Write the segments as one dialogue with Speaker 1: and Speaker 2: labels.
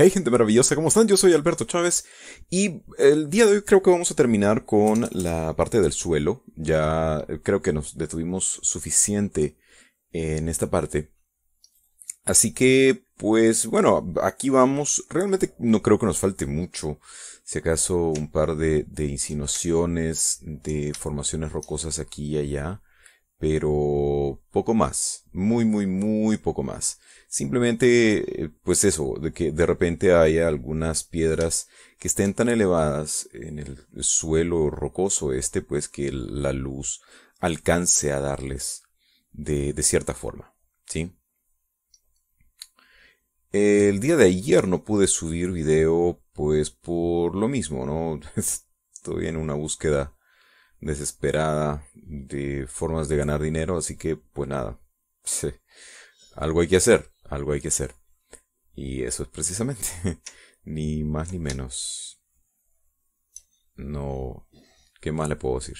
Speaker 1: Hey gente maravillosa, ¿cómo están? Yo soy Alberto Chávez y el día de hoy creo que vamos a terminar con la parte del suelo. Ya creo que nos detuvimos suficiente en esta parte. Así que, pues bueno, aquí vamos. Realmente no creo que nos falte mucho. Si acaso un par de, insinuaciones, de formaciones rocosas aquí y allá pero poco más, muy, muy, muy poco más. Simplemente, eh, pues eso, de que de repente haya algunas piedras que estén tan elevadas en el suelo rocoso este, pues que la luz alcance a darles de, cierta forma, ¿sí? El día de ayer no pude subir video, pues por lo mismo, ¿no? Estoy en una búsqueda desesperada de formas de ganar dinero, así que pues nada, algo hay que hacer, algo hay que hacer. Y eso es precisamente, ni más ni menos. No, ¿qué más le puedo decir?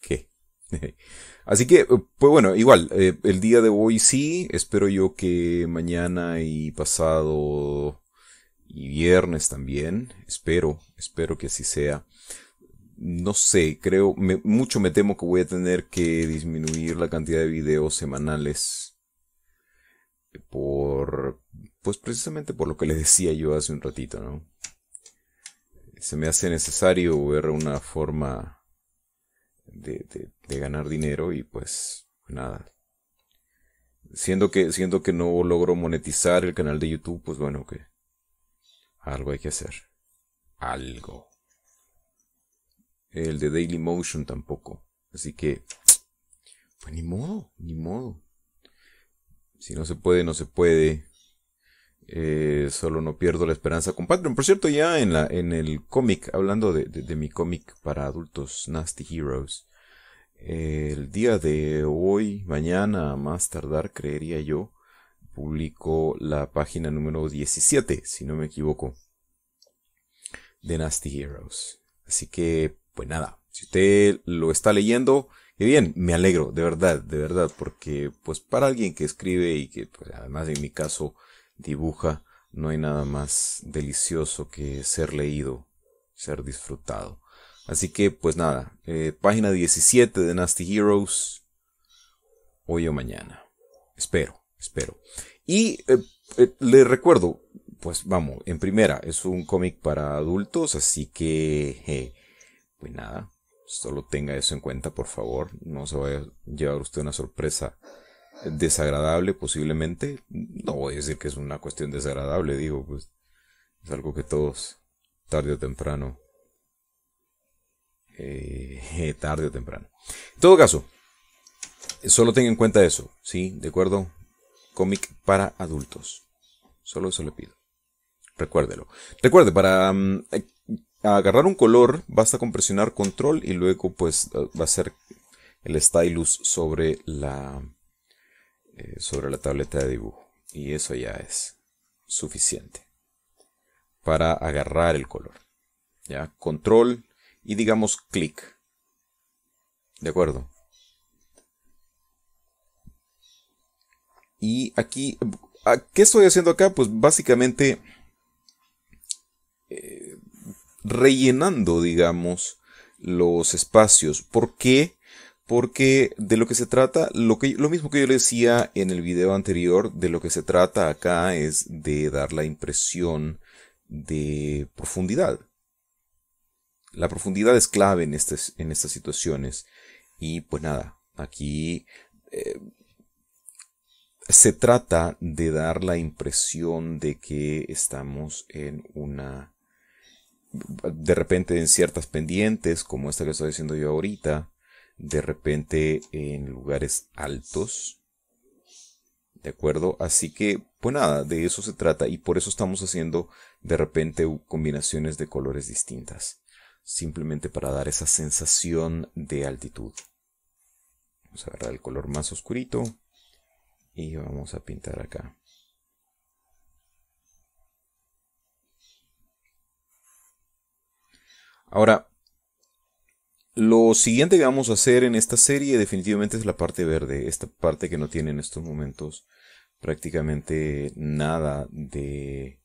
Speaker 1: ¿Qué? Así que, pues bueno, igual, eh, el día de hoy sí, espero yo que mañana y pasado y viernes también, espero, espero que así sea no sé, creo, mucho me temo que voy a tener que disminuir la cantidad de videos semanales por, pues precisamente por lo que le decía yo hace un ratito, ¿no? Se me hace necesario ver una forma de, de ganar dinero y pues nada. Siendo que, siendo que no logro monetizar el canal de YouTube, pues bueno, que algo hay que hacer. Algo. El de Daily Motion tampoco. Así que, pues ni modo, ni modo. Si no se puede, no se puede. Eh, solo no pierdo la esperanza con Patreon. Por cierto, ya en, la, en el cómic, hablando de, mi cómic para adultos, Nasty Heroes, el día de hoy, mañana, más tardar, creería yo, publico la página número 17, si no me equivoco, de Nasty Heroes. Así que pues nada, si usted lo está leyendo, y bien, me alegro, de verdad, de verdad, porque pues para alguien que escribe y que pues, además en mi caso dibuja, no hay nada más delicioso que ser leído, ser disfrutado. Así que pues nada, eh, página 17 de Nasty Heroes, hoy o mañana. Espero, espero. Y eh, eh, le recuerdo, pues vamos, en primera, es un cómic para adultos, así que pues nada, solo tenga eso en cuenta, por favor. No se vaya a llevar usted una sorpresa desagradable, posiblemente. No voy a decir que es una cuestión desagradable, digo, pues es algo que todos, tarde o temprano, eh, tarde o temprano. En todo caso, solo tenga en cuenta eso, ¿sí? ¿De acuerdo? Cómic para adultos. Solo eso le pido. Recuérdelo. Recuerde, para mm, agarrar un color basta con presionar control y luego pues eh, va a ser el stylus sobre la eh, sobre la tableta de dibujo y eso ya es suficiente para agarrar el color ya control y digamos clic de acuerdo y aquí ¿qué estoy haciendo acá? pues básicamente eh, rellenando, digamos, los espacios. ¿Por qué? Porque de lo que se trata, lo, que, lo mismo que yo le decía en el video anterior, de lo que se trata acá es de dar la impresión de profundidad. La profundidad es clave en, estas, en estas situaciones. Y pues nada, aquí eh, se trata de dar la impresión de que estamos en una de repente en ciertas pendientes, como esta que estoy haciendo yo ahorita, de repente en lugares altos. ¿De acuerdo? Así que, pues nada, de eso se trata y por eso estamos haciendo de repente combinaciones de colores distintas. Simplemente para dar esa sensación de altitud. Vamos a agarrar el color más oscurito y vamos a pintar acá. Ahora, lo siguiente que vamos a hacer en esta serie definitivamente es la parte verde, esta parte que no tiene en estos momentos prácticamente nada de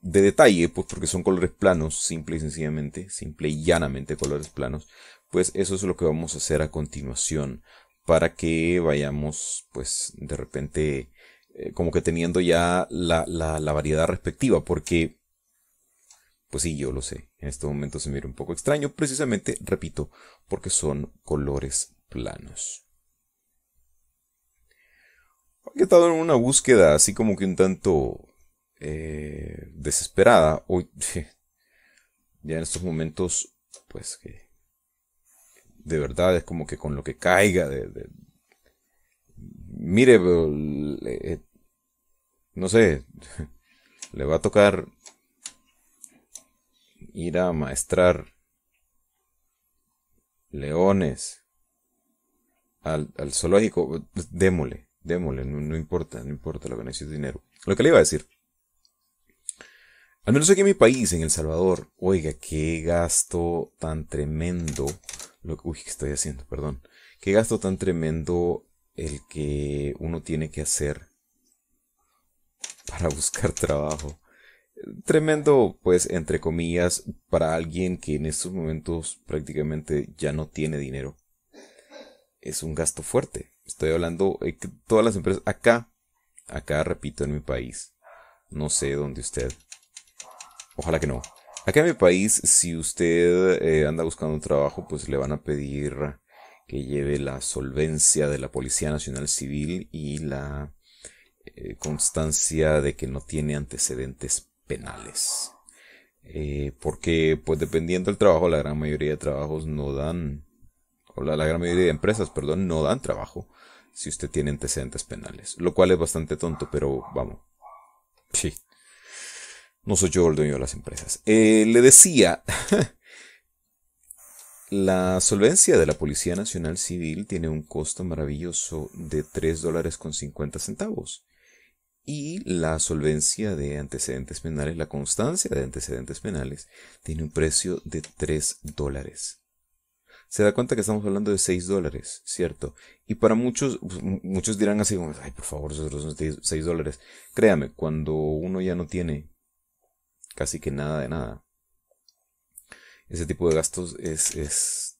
Speaker 1: de detalle, pues porque son colores planos, simple y sencillamente, simple y llanamente colores planos, pues eso es lo que vamos a hacer a continuación para que vayamos pues de repente eh, como que teniendo ya la, la variedad respectiva, porque pues sí, yo lo sé. En este momento se mira un poco extraño, precisamente, repito, porque son colores planos. Ha he estado en una búsqueda así como que un tanto eh, desesperada. Hoy, ya en estos momentos, pues que de verdad es como que con lo que caiga de, de mire, eh, no sé, le va a tocar ir a maestrar leones al, al zoológico, démole, démole, no, importa, no importa, lo que necesito dinero. Lo que le iba a decir. Al menos aquí en mi país, en El Salvador, oiga, qué gasto tan tremendo. Lo que, uy, estoy haciendo? Perdón. Qué gasto tan tremendo el que uno tiene que hacer para buscar trabajo tremendo, pues, entre comillas, para alguien que en estos momentos prácticamente ya no tiene dinero. Es un gasto fuerte. Estoy hablando, eh, todas las empresas, acá, acá, repito, en mi país, no sé dónde usted, ojalá que no. Acá en mi país, si usted eh, anda buscando un trabajo, pues le van a pedir que lleve la solvencia de la Policía Nacional Civil y la eh, constancia de que no tiene antecedentes penales. Eh, porque, pues dependiendo del trabajo, la gran mayoría de trabajos no dan, o la, gran mayoría de empresas, perdón, no dan trabajo si usted tiene antecedentes penales. Lo cual es bastante tonto, pero vamos. Sí. No soy yo el dueño de las empresas. Eh, le decía, la solvencia de la Policía Nacional Civil tiene un costo maravilloso de 3 dólares con 50 centavos. Y la solvencia de antecedentes penales, la constancia de antecedentes penales, tiene un precio de 3 dólares. Se da cuenta que estamos hablando de 6 dólares, ¿cierto? Y para muchos, pues, muchos dirán así, ay, por favor, esos son 6 dólares. Créame, cuando uno ya no tiene casi que nada de nada, ese tipo de gastos es, es,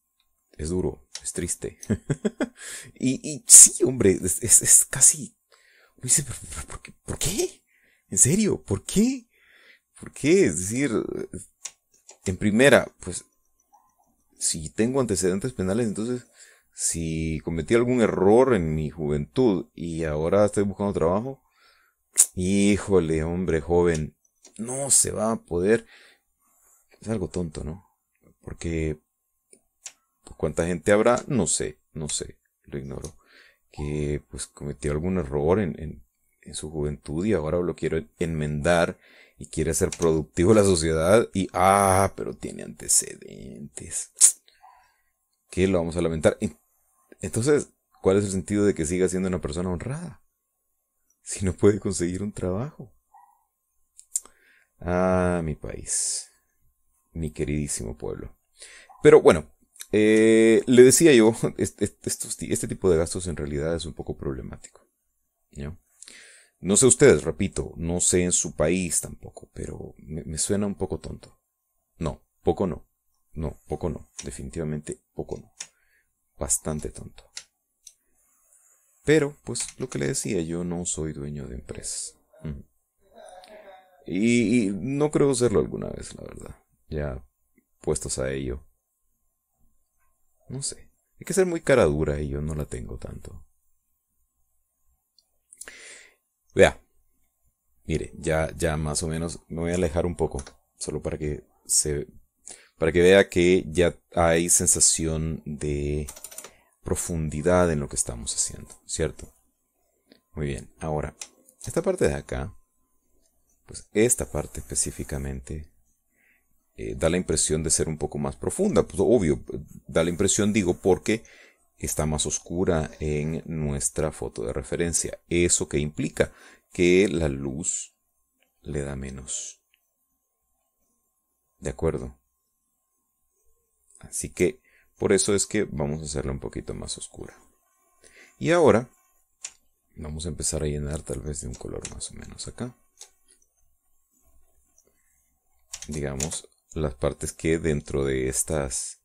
Speaker 1: es duro, es triste. y, y, sí, hombre, es, es casi por qué? ¿En serio? ¿Por qué? ¿Por qué? Es decir, en primera, pues, si tengo antecedentes penales, entonces, si cometí algún error en mi juventud y ahora estoy buscando trabajo, híjole, hombre joven, no se va a poder. Es algo tonto, ¿no? Porque, ¿cuánta gente habrá? No sé, no sé, lo ignoro que pues cometió algún error en, su juventud y ahora lo quiere enmendar y quiere ser productivo la sociedad y ah, pero tiene antecedentes. Que lo vamos a lamentar. Entonces, ¿cuál es el sentido de que siga siendo una persona honrada? Si no puede conseguir un trabajo. Ah, mi país. Mi queridísimo pueblo. Pero bueno, eh, le decía yo, este, tipo de gastos en realidad es un poco problemático. ¿no? sé ustedes, repito, no sé en su país tampoco, pero me, suena un poco tonto. No, poco no. No, poco no. Definitivamente poco no. Bastante tonto. Pero, pues lo que le decía, yo no soy dueño de empresas. Y, no creo serlo alguna vez, la verdad. Ya puestos a ello. No sé. Hay que ser muy cara dura y yo no la tengo tanto. Vea. Mire, ya, ya más o menos me voy a alejar un poco. Solo para que se. Para que vea que ya hay sensación de profundidad en lo que estamos haciendo, ¿cierto? Muy bien, ahora, esta parte de acá, pues esta parte específicamente, eh, da la impresión de ser un poco más profunda. Pues, obvio, da la impresión, digo, porque está más oscura en nuestra foto de referencia. Eso que implica que la luz le da menos. ¿De acuerdo? Así que por eso es que vamos a hacerla un poquito más oscura. Y ahora vamos a empezar a llenar tal vez de un color más o menos acá. Digamos las partes que dentro de estas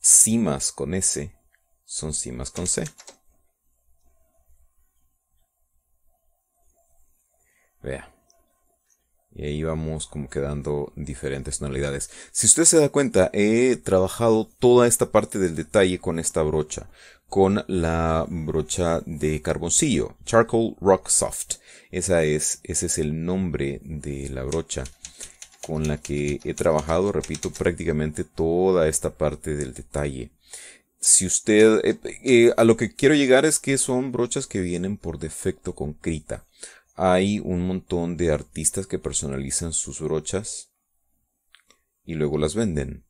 Speaker 1: cimas con S son cimas con C. Vea. Y ahí vamos como quedando diferentes tonalidades. Si usted se da cuenta, he trabajado toda esta parte del detalle con esta brocha. Con la brocha de carboncillo. Charcoal Rock Soft. Esa es, ese es el nombre de la brocha con la que he trabajado, repito, prácticamente toda esta parte del detalle. Si usted, eh, eh, a lo que quiero llegar es que son brochas que vienen por defecto con crita. Hay un montón de artistas que personalizan sus brochas y luego las venden.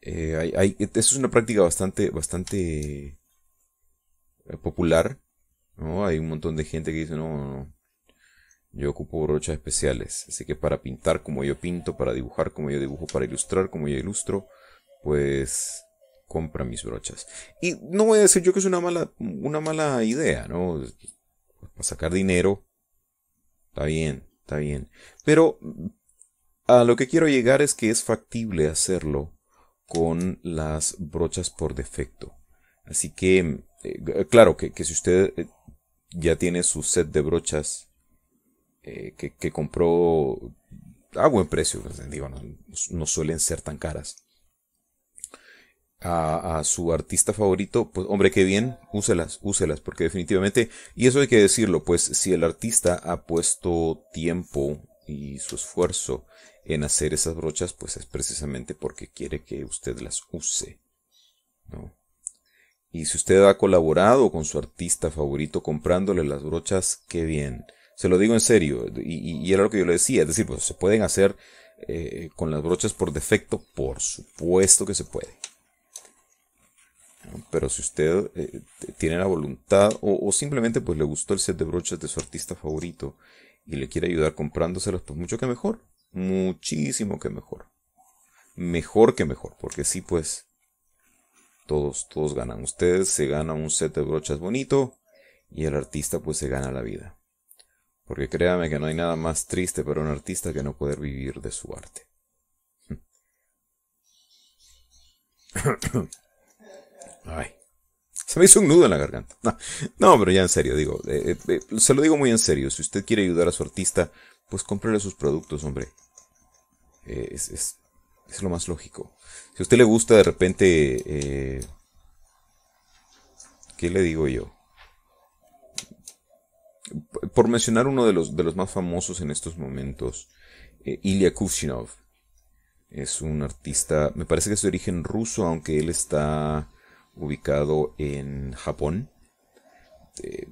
Speaker 1: Eh, eso es una práctica bastante, bastante popular. Hay un montón de gente que dice, no, no, no yo ocupo brochas especiales, así que para pintar como yo pinto, para dibujar como yo dibujo, para ilustrar como yo ilustro, pues compra mis brochas. Y no voy a decir yo que es una mala, una mala idea, ¿no? Para sacar dinero, está bien, está bien. Pero a lo que quiero llegar es que es factible hacerlo con las brochas por defecto. Así que, eh, claro, que, que si usted eh, ya tiene su set de brochas eh, que, compró a buen precio, digo, no, suelen ser tan caras. A, su artista favorito, pues hombre, qué bien, úselas, úselas, porque definitivamente, y eso hay que decirlo, pues si el artista ha puesto tiempo y su esfuerzo en hacer esas brochas, pues es precisamente porque quiere que usted las use, Y si usted ha colaborado con su artista favorito comprándole las brochas, qué bien. Se lo digo en serio, y, era lo que yo le decía, es decir, pues se pueden hacer eh, con las brochas por defecto, por supuesto que se puede. Pero si usted eh, tiene la voluntad o, simplemente pues le gustó el set de brochas de su artista favorito y le quiere ayudar comprándoselas, pues mucho que mejor, muchísimo que mejor. Mejor que mejor, porque sí pues todos, todos ganan. Ustedes se gana un set de brochas bonito y el artista pues se gana la vida. Porque créame que no hay nada más triste para un artista que no poder vivir de su arte. Ay. Se me hizo un nudo en la garganta. No, pero ya en serio, digo, eh, eh, eh, se lo digo muy en serio. Si usted quiere ayudar a su artista, pues cómprele sus productos, hombre. es, es, lo más lógico. Si a usted le gusta de repente... ¿Qué le digo yo? por mencionar uno de los, de los más famosos en estos momentos, eh, Ilya Kushinov. Es un artista, me parece que es de origen ruso, aunque él está ubicado en Japón. Eh,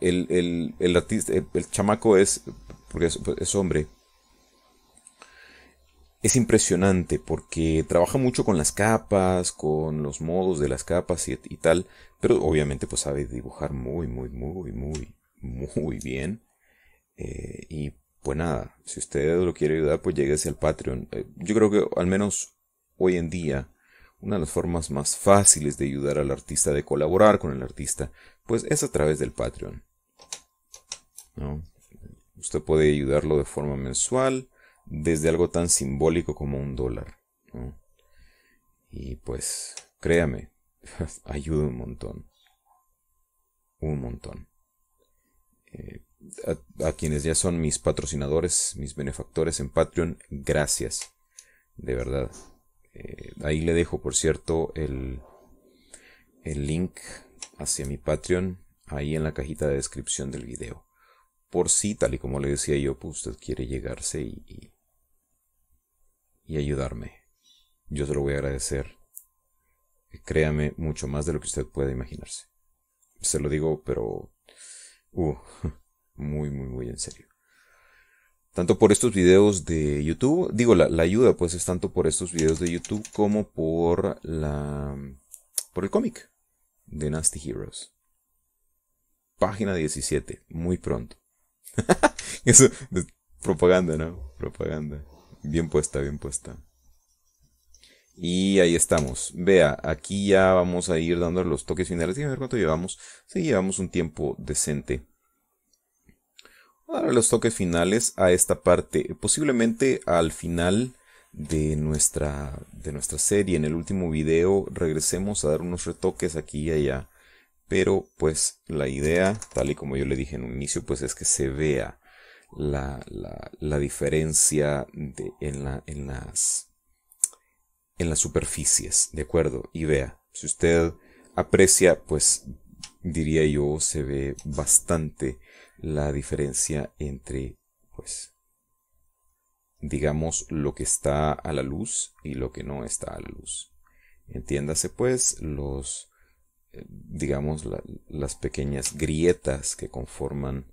Speaker 1: el, el, artista, el, chamaco es, porque es, hombre, es impresionante porque trabaja mucho con las capas, con los modos de las capas y, y, tal, pero obviamente pues sabe dibujar muy, muy, muy, muy, muy bien. Eh, y pues nada, si usted lo quiere ayudar, pues lleguese al Patreon. Eh, yo creo que al menos hoy en día, una de las formas más fáciles de ayudar al artista, de colaborar con el artista, pues es a través del Patreon. Usted puede ayudarlo de forma mensual, desde algo tan simbólico como un dólar. Y pues, créame, ayuda un montón. Un montón. Eh, a, quienes ya son mis patrocinadores, mis benefactores en Patreon, gracias. De verdad. Eh, ahí le dejo, por cierto, el, el link hacia mi Patreon, ahí en la cajita de descripción del video. Por si, tal y como le decía yo, pues, usted quiere llegarse y, y, y ayudarme. Yo se lo voy a agradecer. Créame, mucho más de lo que usted pueda imaginarse. Se lo digo, pero Uh, muy, muy, muy en serio. Tanto por estos videos de YouTube, digo, la, ayuda pues es tanto por estos videos de YouTube como por la... por el cómic de Nasty Heroes. Página 17, muy pronto. Eso, propaganda, ¿no? Propaganda. Bien puesta, bien puesta. Y ahí estamos. Vea, aquí ya vamos a ir dando los toques finales. a ver cuánto llevamos. Sí, llevamos un tiempo decente. Ahora los toques finales a esta parte. Posiblemente al final de nuestra, de nuestra serie, en el último video, regresemos a dar unos retoques aquí y allá. Pero pues la idea, tal y como yo le dije en un inicio, pues es que se vea la, la, la diferencia de, en, la, en las en las superficies, ¿de acuerdo? Y vea, si usted aprecia, pues diría yo, se ve bastante la diferencia entre, pues, digamos, lo que está a la luz y lo que no está a la luz. Entiéndase, pues, los, eh, digamos, las pequeñas grietas que conforman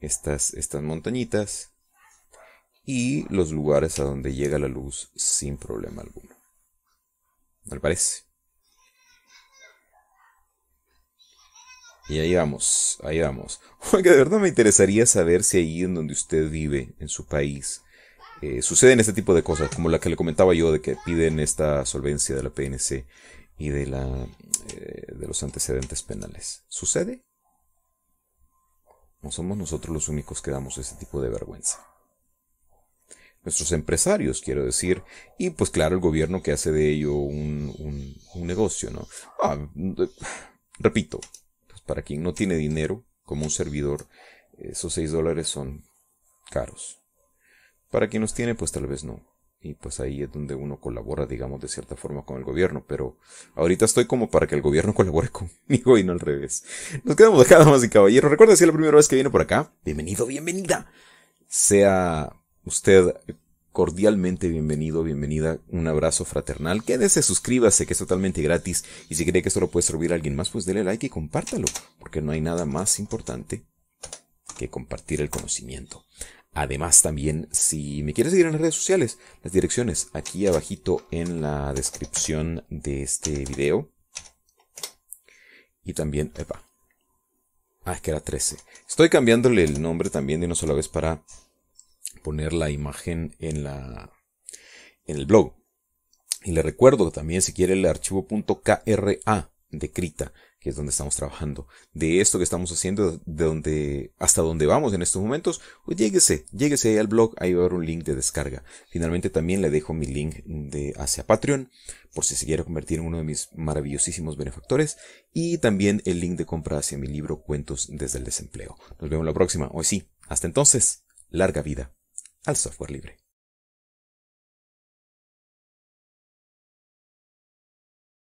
Speaker 1: estas, estas montañitas y los lugares a donde llega la luz sin problema alguno. ¿No le parece? Y ahí vamos, ahí vamos. Porque de verdad me interesaría saber si ahí en donde usted vive, en su país, eh, suceden este tipo de cosas, como la que le comentaba yo, de que piden esta solvencia de la PNC y de, la, eh, de los antecedentes penales. ¿Sucede? no somos nosotros los únicos que damos ese tipo de vergüenza? nuestros empresarios, quiero decir, y pues claro, el gobierno que hace de ello un, negocio, ¿no? Ah, repito, pues para quien no tiene dinero, como un servidor, esos 6 dólares son caros. Para quien los tiene, pues tal vez no. Y pues ahí es donde uno colabora, digamos, de cierta forma con el gobierno. Pero ahorita estoy como para que el gobierno colabore conmigo y no al revés. Nos quedamos acá, damas y caballeros. Recuerda si la primera vez que viene por acá. Bienvenido, bienvenida. Sea usted cordialmente bienvenido, bienvenida, un abrazo fraternal. Quédese, suscríbase, que es totalmente gratis. Y si cree que esto lo puede servir a alguien más, pues dele like y compártalo, porque no hay nada más importante que compartir el conocimiento. Además, también, si me quiere seguir en las redes sociales, las direcciones aquí abajito en la descripción de este video. Y también, epa. Ah, es que era 13. Estoy cambiándole el nombre también de una sola vez para poner la imagen en, la, en el blog. Y le recuerdo que también si quiere el archivo .kra de Krita, que es donde estamos trabajando, de esto que estamos haciendo, de donde, hasta donde vamos en estos momentos, pues lléguese, lléguese al blog, ahí va a haber un link de descarga. Finalmente también le dejo mi link de hacia Patreon, por si se quiere convertir en uno de mis maravillosísimos benefactores, y también el link de compra hacia mi libro Cuentos desde el desempleo. Nos vemos la próxima, hoy sí, hasta entonces, larga vida al software libre.